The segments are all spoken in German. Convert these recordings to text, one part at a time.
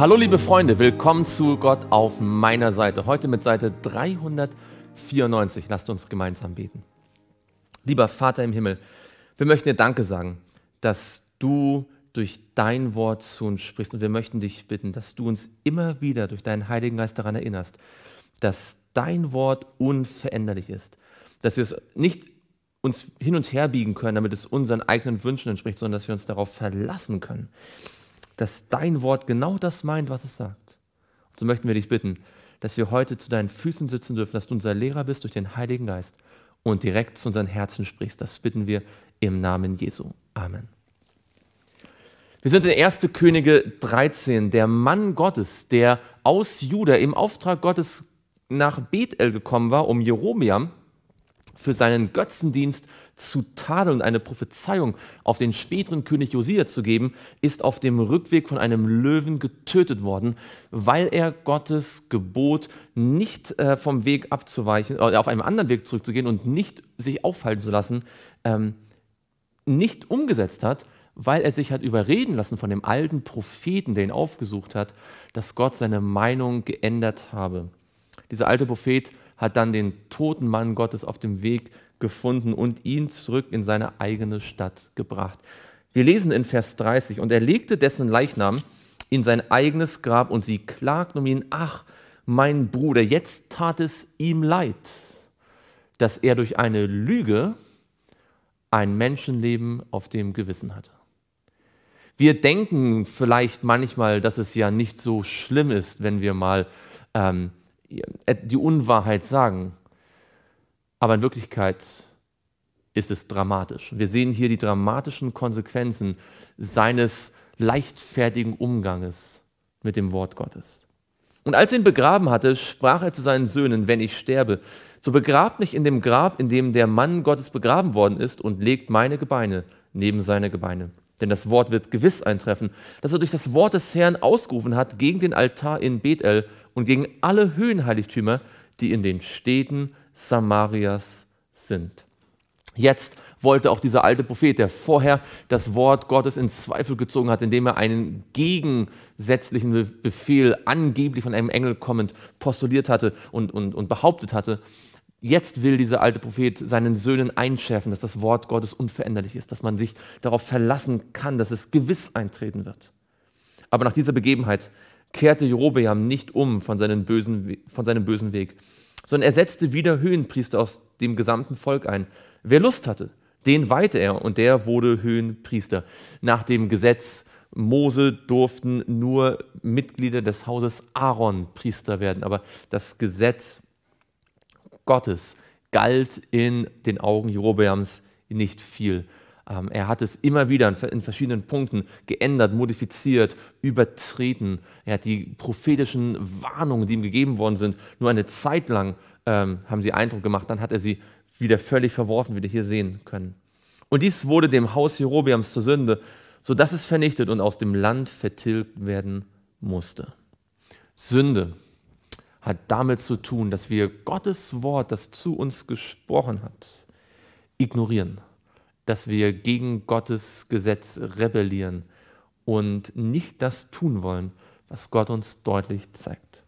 Hallo liebe Freunde, willkommen zu Gott auf meiner Seite. Heute mit Seite 394. Lasst uns gemeinsam beten. Lieber Vater im Himmel, wir möchten dir Danke sagen, dass du durch dein Wort zu uns sprichst und wir möchten dich bitten, dass du uns immer wieder durch deinen Heiligen Geist daran erinnerst, dass dein Wort unveränderlich ist, dass wir es nicht uns hin und her biegen können, damit es unseren eigenen Wünschen entspricht, sondern dass wir uns darauf verlassen können, dass dein Wort genau das meint, was es sagt. Und so möchten wir dich bitten, dass wir heute zu deinen Füßen sitzen dürfen, dass du unser Lehrer bist durch den Heiligen Geist und direkt zu unseren Herzen sprichst. Das bitten wir im Namen Jesu. Amen. Wir sind in 1. Könige 13. Der Mann Gottes, der aus Juda im Auftrag Gottes nach Bethel gekommen war, um Jeromiam für seinen Götzendienst zu zu tadeln, eine Prophezeiung auf den späteren König Josia zu geben, ist auf dem Rückweg von einem Löwen getötet worden, weil er Gottes Gebot nicht äh, vom Weg abzuweichen, äh, auf einem anderen Weg zurückzugehen und nicht sich aufhalten zu lassen, ähm, nicht umgesetzt hat, weil er sich hat überreden lassen von dem alten Propheten, der ihn aufgesucht hat, dass Gott seine Meinung geändert habe. Dieser alte Prophet hat dann den toten Mann Gottes auf dem Weg gefunden und ihn zurück in seine eigene Stadt gebracht. Wir lesen in Vers 30, und er legte dessen Leichnam in sein eigenes Grab und sie klagten um ihn, ach, mein Bruder, jetzt tat es ihm leid, dass er durch eine Lüge ein Menschenleben auf dem Gewissen hatte. Wir denken vielleicht manchmal, dass es ja nicht so schlimm ist, wenn wir mal ähm, die Unwahrheit sagen. Aber in Wirklichkeit ist es dramatisch. Wir sehen hier die dramatischen Konsequenzen seines leichtfertigen Umganges mit dem Wort Gottes. Und als er ihn begraben hatte, sprach er zu seinen Söhnen, wenn ich sterbe, so begrabt mich in dem Grab, in dem der Mann Gottes begraben worden ist, und legt meine Gebeine neben seine Gebeine. Denn das Wort wird gewiss eintreffen, dass er durch das Wort des Herrn ausgerufen hat gegen den Altar in Bethel und gegen alle Höhenheiligtümer, die in den Städten Samarias sind. Jetzt wollte auch dieser alte Prophet, der vorher das Wort Gottes in Zweifel gezogen hat, indem er einen gegensätzlichen Befehl angeblich von einem Engel kommend postuliert hatte und, und, und behauptet hatte, Jetzt will dieser alte Prophet seinen Söhnen einschärfen, dass das Wort Gottes unveränderlich ist, dass man sich darauf verlassen kann, dass es gewiss eintreten wird. Aber nach dieser Begebenheit kehrte Jerobeam nicht um von, seinen bösen, von seinem bösen Weg, sondern er setzte wieder Höhenpriester aus dem gesamten Volk ein. Wer Lust hatte, den weihte er und der wurde Höhenpriester. Nach dem Gesetz Mose durften nur Mitglieder des Hauses Aaron Priester werden, aber das Gesetz Gottes galt in den Augen Jerobeams nicht viel. Ähm, er hat es immer wieder in verschiedenen Punkten geändert, modifiziert, übertreten. Er hat die prophetischen Warnungen, die ihm gegeben worden sind, nur eine Zeit lang ähm, haben sie Eindruck gemacht. Dann hat er sie wieder völlig verworfen, wie wir hier sehen können. Und dies wurde dem Haus Jerobiams zur Sünde, sodass es vernichtet und aus dem Land vertilgt werden musste. Sünde hat damit zu tun, dass wir Gottes Wort, das zu uns gesprochen hat, ignorieren dass wir gegen Gottes Gesetz rebellieren und nicht das tun wollen, was Gott uns deutlich zeigt.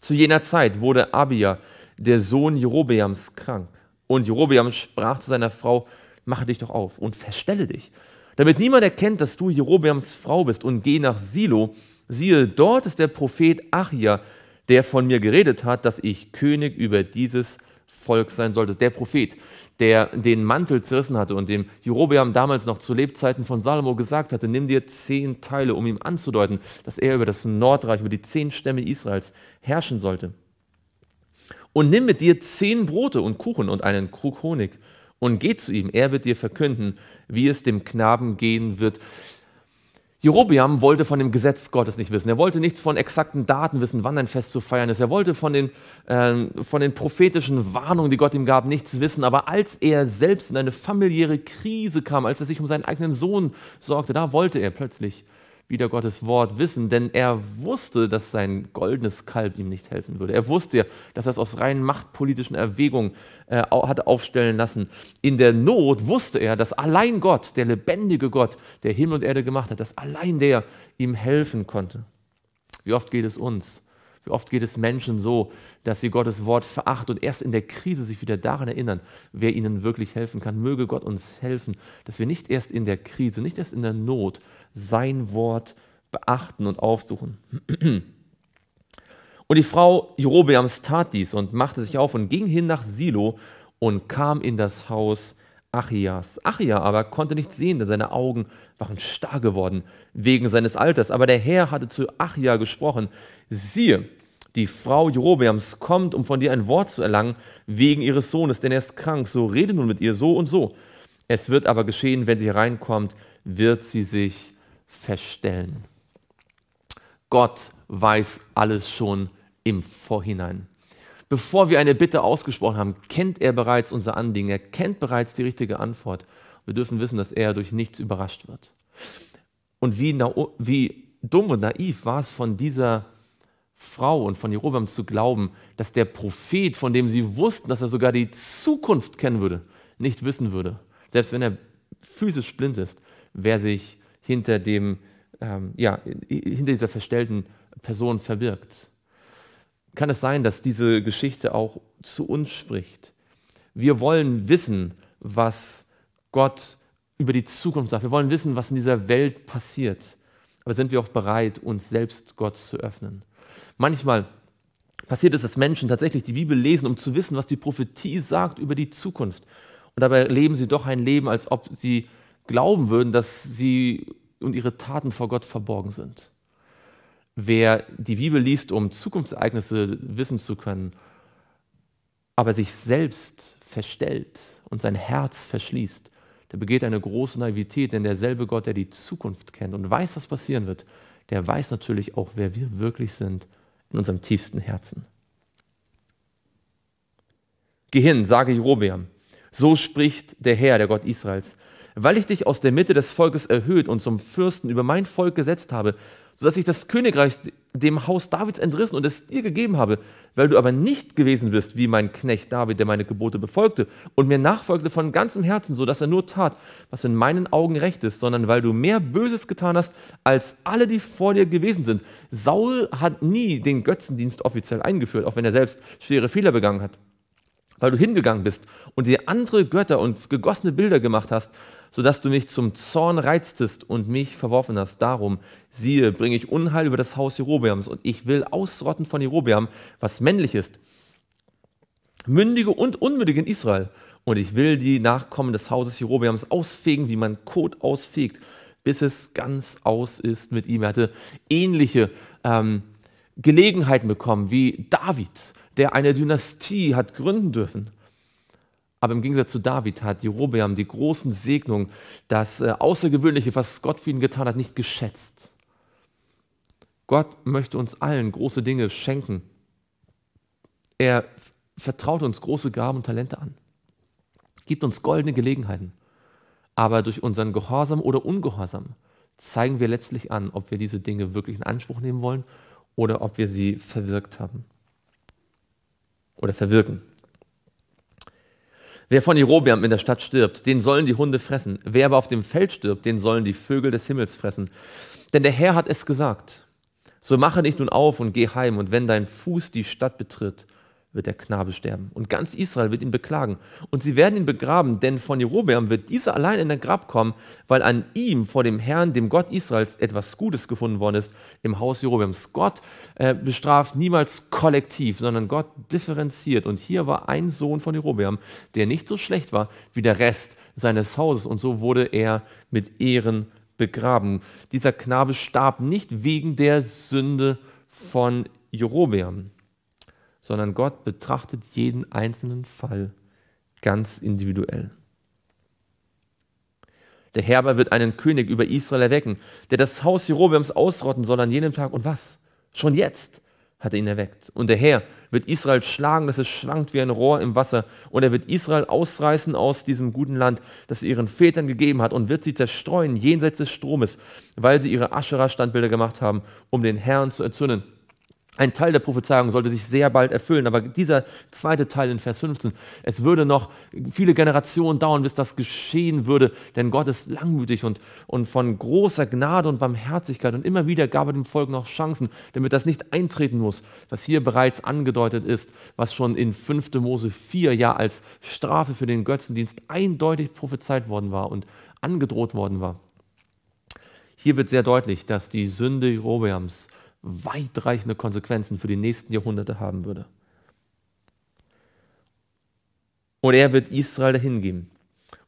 Zu jener Zeit wurde Abia, der Sohn Jerobeams, krank. Und Jerobeam sprach zu seiner Frau, mache dich doch auf und verstelle dich, damit niemand erkennt, dass du Jerobeams Frau bist und geh nach Silo. Siehe, dort ist der Prophet Achia, der von mir geredet hat, dass ich König über dieses Land Volk sein sollte, der Prophet, der den Mantel zerrissen hatte und dem Jerobeam damals noch zu Lebzeiten von Salomo gesagt hatte, nimm dir zehn Teile, um ihm anzudeuten, dass er über das Nordreich, über die zehn Stämme Israels herrschen sollte. Und nimm mit dir zehn Brote und Kuchen und einen Krug Honig und geh zu ihm, er wird dir verkünden, wie es dem Knaben gehen wird. Jerobiam wollte von dem Gesetz Gottes nicht wissen. Er wollte nichts von exakten Daten wissen, wann ein Fest zu feiern ist. Er wollte von den, äh, von den prophetischen Warnungen, die Gott ihm gab, nichts wissen. Aber als er selbst in eine familiäre Krise kam, als er sich um seinen eigenen Sohn sorgte, da wollte er plötzlich wieder Gottes Wort wissen, denn er wusste, dass sein goldenes Kalb ihm nicht helfen würde. Er wusste dass er es aus rein machtpolitischen Erwägungen äh, hatte aufstellen lassen. In der Not wusste er, dass allein Gott, der lebendige Gott, der Himmel und Erde gemacht hat, dass allein der ihm helfen konnte. Wie oft geht es uns, wie oft geht es Menschen so, dass sie Gottes Wort verachten und erst in der Krise sich wieder daran erinnern, wer ihnen wirklich helfen kann. Möge Gott uns helfen, dass wir nicht erst in der Krise, nicht erst in der Not sein Wort beachten und aufsuchen. Und die Frau Jerobeams tat dies und machte sich auf und ging hin nach Silo und kam in das Haus Achias. Achia aber konnte nicht sehen, denn seine Augen waren starr geworden wegen seines Alters. Aber der Herr hatte zu Achia gesprochen: Siehe, die Frau Jerobeams kommt, um von dir ein Wort zu erlangen, wegen ihres Sohnes, denn er ist krank. So rede nun mit ihr, so und so. Es wird aber geschehen, wenn sie hereinkommt, wird sie sich verstellen. Gott weiß alles schon im Vorhinein. Bevor wir eine Bitte ausgesprochen haben, kennt er bereits unser Anliegen, er kennt bereits die richtige Antwort. Wir dürfen wissen, dass er durch nichts überrascht wird. Und wie, wie dumm und naiv war es von dieser Frau und von Jerobam zu glauben, dass der Prophet, von dem sie wussten, dass er sogar die Zukunft kennen würde, nicht wissen würde, selbst wenn er physisch blind ist, wer sich hinter, dem, ähm, ja, hinter dieser verstellten Person verbirgt kann es sein, dass diese Geschichte auch zu uns spricht. Wir wollen wissen, was Gott über die Zukunft sagt. Wir wollen wissen, was in dieser Welt passiert. Aber sind wir auch bereit, uns selbst Gott zu öffnen? Manchmal passiert es, dass Menschen tatsächlich die Bibel lesen, um zu wissen, was die Prophetie sagt über die Zukunft. Und dabei leben sie doch ein Leben, als ob sie glauben würden, dass sie und ihre Taten vor Gott verborgen sind. Wer die Bibel liest, um Zukunftseignisse wissen zu können, aber sich selbst verstellt und sein Herz verschließt, der begeht eine große Naivität, denn derselbe Gott, der die Zukunft kennt und weiß, was passieren wird, der weiß natürlich auch, wer wir wirklich sind in unserem tiefsten Herzen. Geh hin, sage Jerobeam. So spricht der Herr, der Gott Israels weil ich dich aus der Mitte des Volkes erhöht und zum Fürsten über mein Volk gesetzt habe, sodass ich das Königreich dem Haus Davids entrissen und es dir gegeben habe, weil du aber nicht gewesen bist wie mein Knecht David, der meine Gebote befolgte und mir nachfolgte von ganzem Herzen, sodass er nur tat, was in meinen Augen recht ist, sondern weil du mehr Böses getan hast als alle, die vor dir gewesen sind. Saul hat nie den Götzendienst offiziell eingeführt, auch wenn er selbst schwere Fehler begangen hat weil du hingegangen bist und dir andere Götter und gegossene Bilder gemacht hast, sodass du mich zum Zorn reiztest und mich verworfen hast. Darum, siehe, bringe ich Unheil über das Haus Jerobeams und ich will ausrotten von Jerobeam, was männlich ist, mündige und unmündige in Israel. Und ich will die Nachkommen des Hauses Jerobeams ausfegen, wie man Kot ausfegt, bis es ganz aus ist mit ihm. Er hatte ähnliche ähm, Gelegenheiten bekommen wie David, der eine Dynastie hat gründen dürfen. Aber im Gegensatz zu David hat Jerobeam die großen Segnungen, das äh, Außergewöhnliche, was Gott für ihn getan hat, nicht geschätzt. Gott möchte uns allen große Dinge schenken. Er vertraut uns große Gaben und Talente an, gibt uns goldene Gelegenheiten. Aber durch unseren Gehorsam oder Ungehorsam zeigen wir letztlich an, ob wir diese Dinge wirklich in Anspruch nehmen wollen oder ob wir sie verwirkt haben oder verwirken. Wer von Jerobeam in der Stadt stirbt, den sollen die Hunde fressen. Wer aber auf dem Feld stirbt, den sollen die Vögel des Himmels fressen. Denn der Herr hat es gesagt. So mache dich nun auf und geh heim, und wenn dein Fuß die Stadt betritt, wird der Knabe sterben. Und ganz Israel wird ihn beklagen. Und sie werden ihn begraben, denn von Jerobeam wird dieser allein in den Grab kommen, weil an ihm vor dem Herrn, dem Gott Israels, etwas Gutes gefunden worden ist im Haus Jerobeams. Gott äh, bestraft niemals kollektiv, sondern Gott differenziert. Und hier war ein Sohn von Jerobeam, der nicht so schlecht war wie der Rest seines Hauses. Und so wurde er mit Ehren begraben. Dieser Knabe starb nicht wegen der Sünde von Jerobeam sondern Gott betrachtet jeden einzelnen Fall ganz individuell. Der Herber wird einen König über Israel erwecken, der das Haus Jerobeams ausrotten soll an jenem Tag. Und was? Schon jetzt hat er ihn erweckt. Und der Herr wird Israel schlagen, dass es schwankt wie ein Rohr im Wasser. Und er wird Israel ausreißen aus diesem guten Land, das er ihren Vätern gegeben hat, und wird sie zerstreuen jenseits des Stromes, weil sie ihre Aschera-Standbilder gemacht haben, um den Herrn zu erzürnen. Ein Teil der Prophezeiung sollte sich sehr bald erfüllen, aber dieser zweite Teil in Vers 15, es würde noch viele Generationen dauern, bis das geschehen würde, denn Gott ist langmütig und, und von großer Gnade und Barmherzigkeit und immer wieder gab er dem Volk noch Chancen, damit das nicht eintreten muss, was hier bereits angedeutet ist, was schon in 5. Mose 4 ja als Strafe für den Götzendienst eindeutig prophezeit worden war und angedroht worden war. Hier wird sehr deutlich, dass die Sünde Jerobeams weitreichende Konsequenzen für die nächsten Jahrhunderte haben würde. Und er wird Israel dahingeben,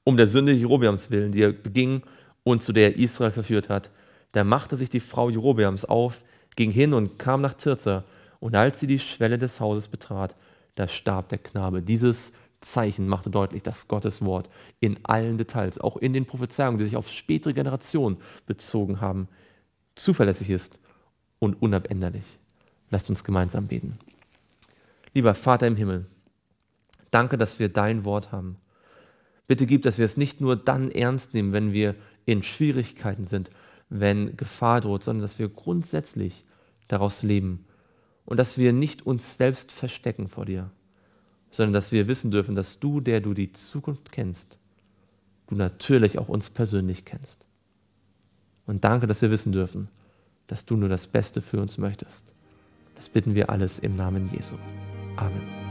um der Sünde Jerobeams willen, die er beging und zu der er Israel verführt hat. Da machte sich die Frau Jerobeams auf, ging hin und kam nach Tirza. Und als sie die Schwelle des Hauses betrat, da starb der Knabe. Dieses Zeichen machte deutlich, dass Gottes Wort in allen Details, auch in den Prophezeiungen, die sich auf spätere Generationen bezogen haben, zuverlässig ist und unabänderlich. Lasst uns gemeinsam beten. Lieber Vater im Himmel, danke, dass wir dein Wort haben. Bitte gib, dass wir es nicht nur dann ernst nehmen, wenn wir in Schwierigkeiten sind, wenn Gefahr droht, sondern dass wir grundsätzlich daraus leben und dass wir nicht uns selbst verstecken vor dir, sondern dass wir wissen dürfen, dass du, der du die Zukunft kennst, du natürlich auch uns persönlich kennst. Und danke, dass wir wissen dürfen, dass du nur das Beste für uns möchtest. Das bitten wir alles im Namen Jesu. Amen.